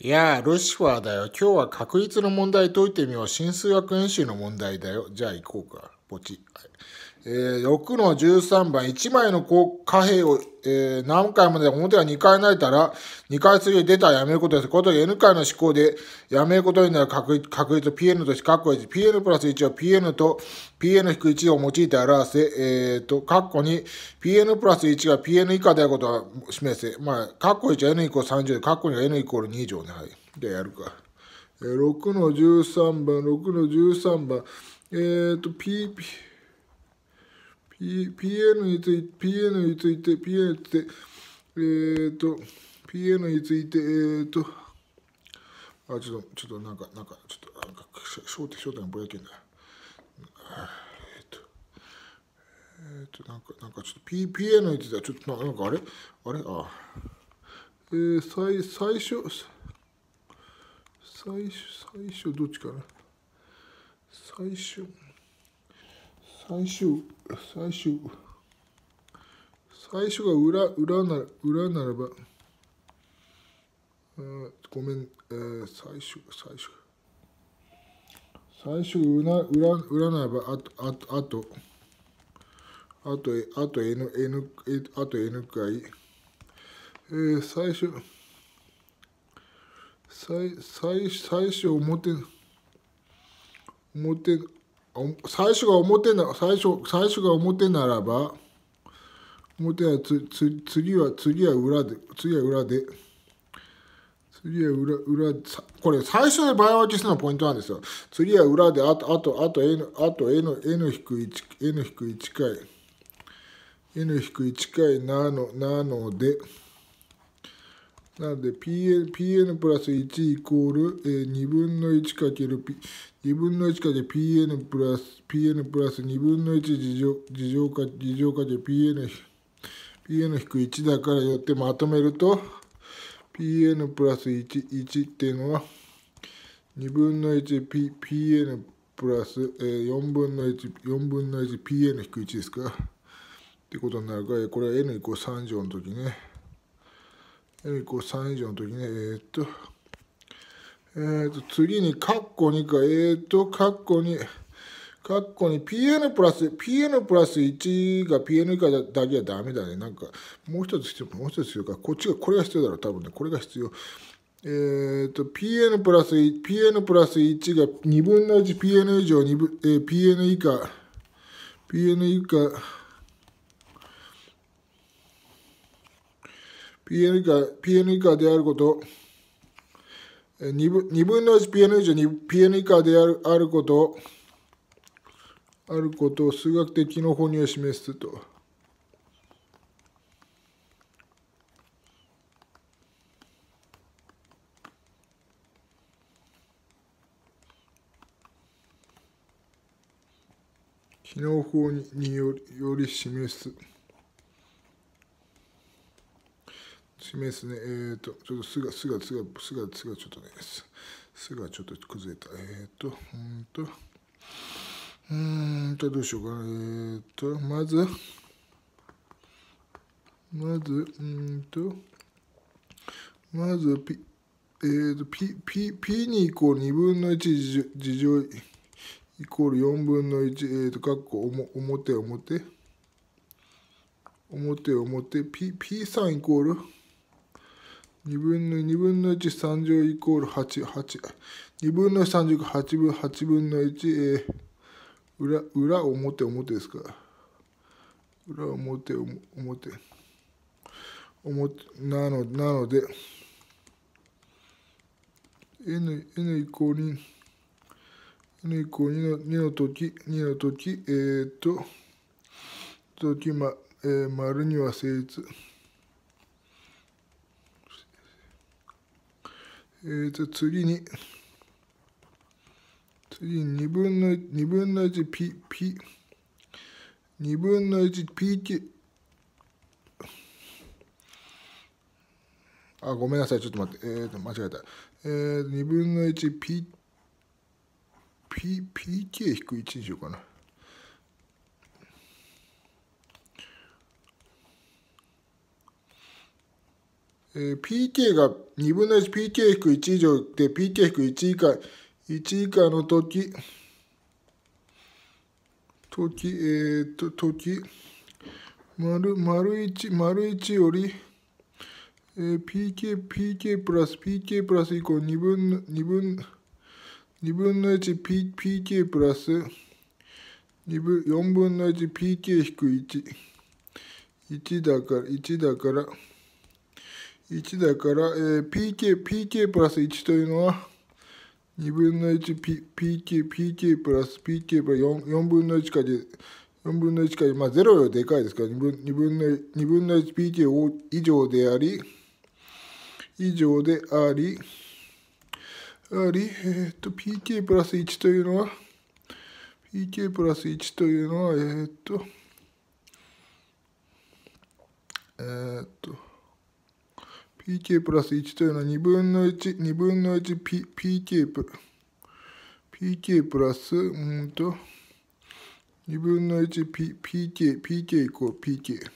いやー、ルシファーだよ。今日は確率の問題解いてみよう。新数学演習の問題だよ。じゃあ行こうか。ポチ。えー、6の13番、1枚の貨幣を、えー、何回まで表が2回慣いたら、2回すぎ出たらやめることです。こと時 N 回の思考でやめることになる確確率を Pn として、カッコ Pn プラス1を Pn と Pn-1 を用いて表せ、えー、と、括弧コ Pn プラス1が Pn 以下であることは示せ。まあ、括弧コ1は N イコール30で、括弧コは N イコール2以上ね。はい。じゃあやるか。えー、6の13番、6の13番、えっ、ー、と、P、P、PN について、PN について、PN について、えっ、ー、と、PN について、えっ、ー、と、あ、ちょっと、ちょっとなんか、なんか、ちょっと、なんか、焦点、焦点がぼやけんだ。えっ、と、えっ、と、なんか、なんかちょっと、P、PN についてちょっと、なんかあれあれあえー、最、最初、最初、最初、どっちかな最終最終最終最初が裏裏な裏ならばごめん、えー、最初最初最初裏裏裏ならばあとあとあとあとあと N, N, N あと N 回、えー、最初最最最初表表最初が表な最初最初が表ならば表はつ次は次は裏で次は裏で次は裏裏これ最初で場合分けするのがポイントなんですよ次は裏であとあとあと n あと n の a 引く1 n 引く1回 n 引く1回なのなので。なので PN, PN プラス1イコール、えー、2分の1かける P、2分の1かけ PN プラス、PN プラス2分の1事乗事乗か事乗かけ PN、PN 引く1だからよってまとめると、PN プラス1、1っていうのは、2分の 1P、PN プラス、えー、4分の1、4分の 1PN 引く1ですかってことになるから、これは N イコール3乗の時ね。えこう3以上の時ね、えー、っと、えー、っと、次に、カッコ2か、えー、っと、カッコ2、カッコ2、pn プラス、pn プラス1が pn 以下だけはダメだね。なんか、もう一つ必要、もう一つ必要か。こっちが、これが必要だろう、多分ね。これが必要。えー、っと、pn プラス、pn プラス1が2分の 1pn 以上、分えー、pn 以下、pn 以下、PN 以下、PN 以下であること、2分分の 1PN 以上に PN 以下であるあること、あることを数学的の方には示すと。機能法により示す。示すね、えっ、ー、と、ちょっとすが、すが、すが、すが、すが、ちょっとね、すがちょっと崩れた。えっ、ー、と、うんと、うんと、どうしようかな。えっ、ー、と、まず、まず、うんと、まず、ピ、えっ、ー、と、P、P、P にイコール2分の1事情イコール4分の1、えっ、ー、と、かっこ、おも、表、表、表、表、P、P3 イコール、2分の2分の13乗イコール8、8。2分の3乗が8分、8分の1、えー、裏、裏表表ですから。裏表表。表、なの、なので、n、n イコール2、n イコール2の、2の時、2の時、えー、っと、時、ま、えー、丸には成立。えー、と、次に、次に2分の、2分の 1p、p、2分の 1pt、あ、ごめんなさい、ちょっと待って、えー、と、間違えた。えー、2分の 1p、p、pt 引く1にしようかな。えー、PK が2分の 1PK-1 以上で PK-1 以下、1以下の時、時、えー、と、時、丸、丸1、丸1より、えー、PK、PK プラス、PK プラス以降2分の、2分、2分の 1P、PK プラス、2分、4分の 1PK-1。1だから、1だから、1だから、えー、PK、PK プラス1というのは、2分の 1PK、PK プラス PK プラス 4, 4分の1かで、4分の1かで、まあ0よりでかいですから2分、分の2分の 1PK 以上であり、以上であり、あり、えっ、ー、と、PK プラス1というのは、PK プラス1というのは、えっ、と、えっ、と、pk プラス1というのは2分の1、2分の 1pk ププラス、うんと、2分の 1pk、pk イコール pk。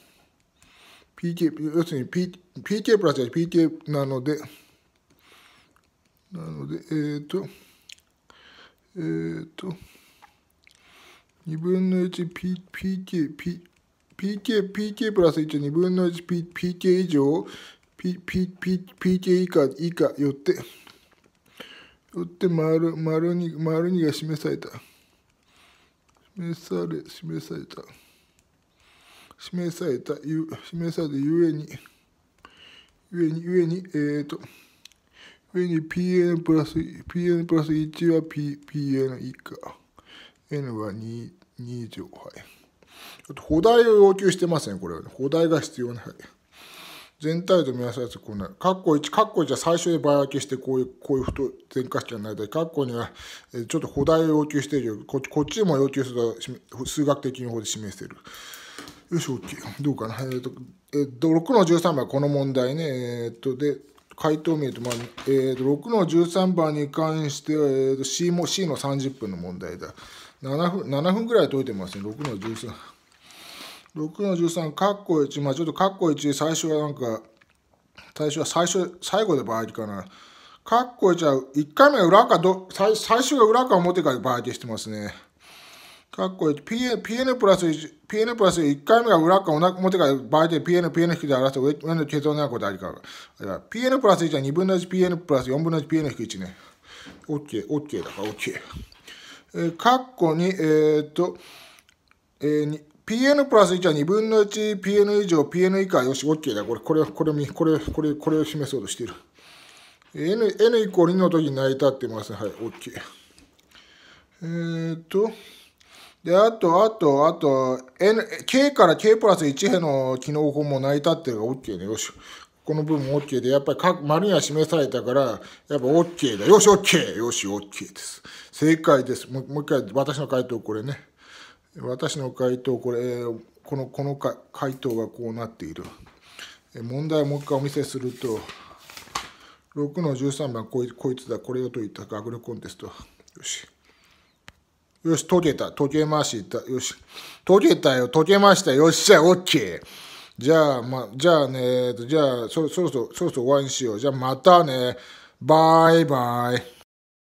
pk、要するに P k プラス 1pk なので、なので、えっ、ー、と、えっ、ー、と、2分の 1pk、pk、pk プラス1、2分の 1pk 以上、P、k 以下、以下、よって、よって丸、丸に、丸にが示された。示され、示された。示された、ゆ、示されたゆえに、ゆえに、ゆえに、えーと、えに Pn プラス、Pn プラス1は P、Pn 以下。N は2、2乗。はい。あと、補題を要求してますね、これは補題が必要な、はい。全体と見合わせやこうなる。カッコ1、カッコ1は最初で倍分けして、こういう、こういう太点化式がなりたい。カッコ2は、ちょっと補題を要求しているよ。こっち、こっちでも要求すると、数学的に方で示てる。よし、OK。どうかな。えっ、ー、と、えー、と6の13番、この問題ね。えっ、ー、と、で、回答を見ると、まあえー、と6の13番に関しては、えー、と C, も C の30分の問題だ7分。7分ぐらい解いてますね、6の13。6の13、カッコ1、まあちょっとカッコ1、最初はなんか、最初は最初、最後で場合かな。カッコ1は1回目は裏かど、最最初が裏か表かで場合でしてますね。カッコ1、PN, PN プラス1、PN プラス1回目が裏か表かで場合で PN、PN 引きで表して上上の結論になことありか。PN プラス1は2分の 1PN プラス4分の 1PN 引き1ね。OK、OK だから OK。カッコ2、えー、っと、えー、PN プラス1は2分の 1PN 以上 PN 以下よし OK だこれこれこれこれこれこれを示そうとしている N, N イコール2の時に成り立ってますはい OK えー、っとで、あと、あと、あと、N、K から K プラス1への機能法も成り立ってるが OK ね。よし。この部分 OK で、やっぱり丸には示されたから、やっぱ OK だ。よし、OK! よし、OK です。正解です。もう一回、私の回答これね。私の回答これこのこの回答がこうなっている問題をもう一回お見せすると6の13番こいこいつだこれをといった学力コンテストよしよし解けた解けましたよし解けたよ解けましたよっしゃ OK じゃあ、まあ、じゃあね、じゃあ、そろそろ、そろそろ終わりにしよう。じゃあ、またね。バイバイ。